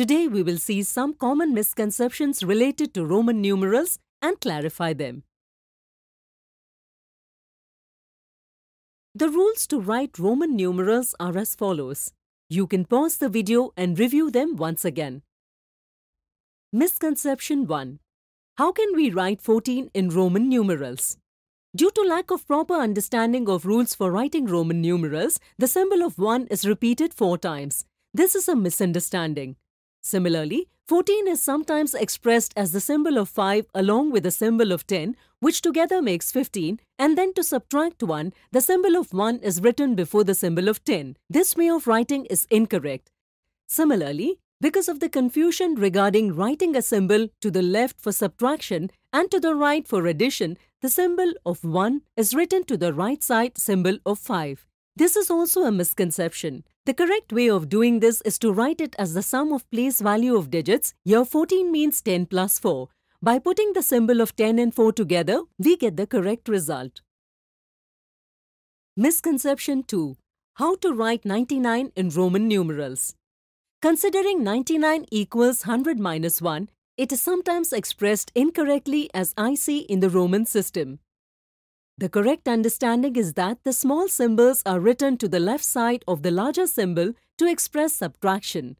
Today we will see some common misconceptions related to Roman numerals and clarify them. The rules to write Roman numerals are as follows. You can pause the video and review them once again. Misconception 1. How can we write 14 in Roman numerals? Due to lack of proper understanding of rules for writing Roman numerals, the symbol of 1 is repeated 4 times. This is a misunderstanding. Similarly, 14 is sometimes expressed as the symbol of 5 along with the symbol of 10, which together makes 15, and then to subtract 1, the symbol of 1 is written before the symbol of 10. This way of writing is incorrect. Similarly, because of the confusion regarding writing a symbol to the left for subtraction and to the right for addition, the symbol of 1 is written to the right side symbol of 5. This is also a misconception. The correct way of doing this is to write it as the sum of place value of digits, year 14 means 10 plus 4. By putting the symbol of 10 and 4 together, we get the correct result. Misconception 2. How to write 99 in Roman numerals. Considering 99 equals 100 minus 1, it is sometimes expressed incorrectly as IC in the Roman system. The correct understanding is that the small symbols are written to the left side of the larger symbol to express subtraction.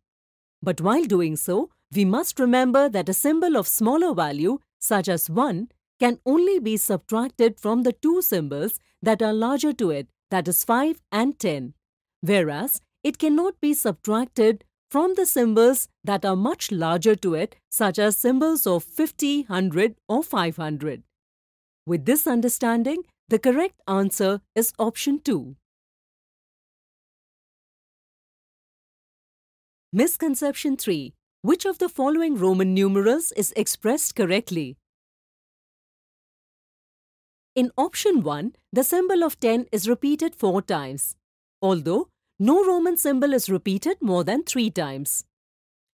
But while doing so, we must remember that a symbol of smaller value, such as 1, can only be subtracted from the two symbols that are larger to it, that is 5 and 10. Whereas, it cannot be subtracted from the symbols that are much larger to it, such as symbols of 50, 100 or 500. With this understanding, the correct answer is option 2. Misconception 3. Which of the following Roman numerals is expressed correctly? In option 1, the symbol of 10 is repeated 4 times, although no Roman symbol is repeated more than 3 times.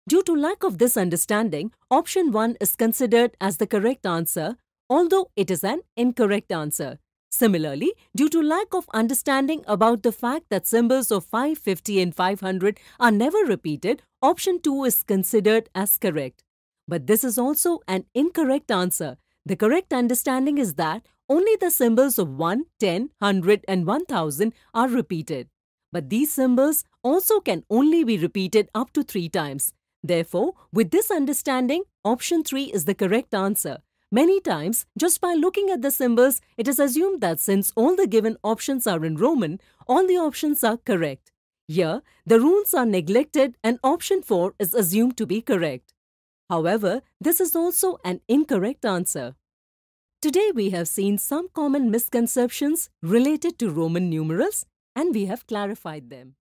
Due to lack of this understanding, option 1 is considered as the correct answer, although it is an incorrect answer. Similarly, due to lack of understanding about the fact that symbols of 550 and 500 are never repeated, option 2 is considered as correct. But this is also an incorrect answer. The correct understanding is that only the symbols of 1, 10, 100 and 1000 are repeated. But these symbols also can only be repeated up to 3 times. Therefore, with this understanding, option 3 is the correct answer. Many times, just by looking at the symbols, it is assumed that since all the given options are in Roman, all the options are correct. Here, the rules are neglected and option 4 is assumed to be correct. However, this is also an incorrect answer. Today we have seen some common misconceptions related to Roman numerals and we have clarified them.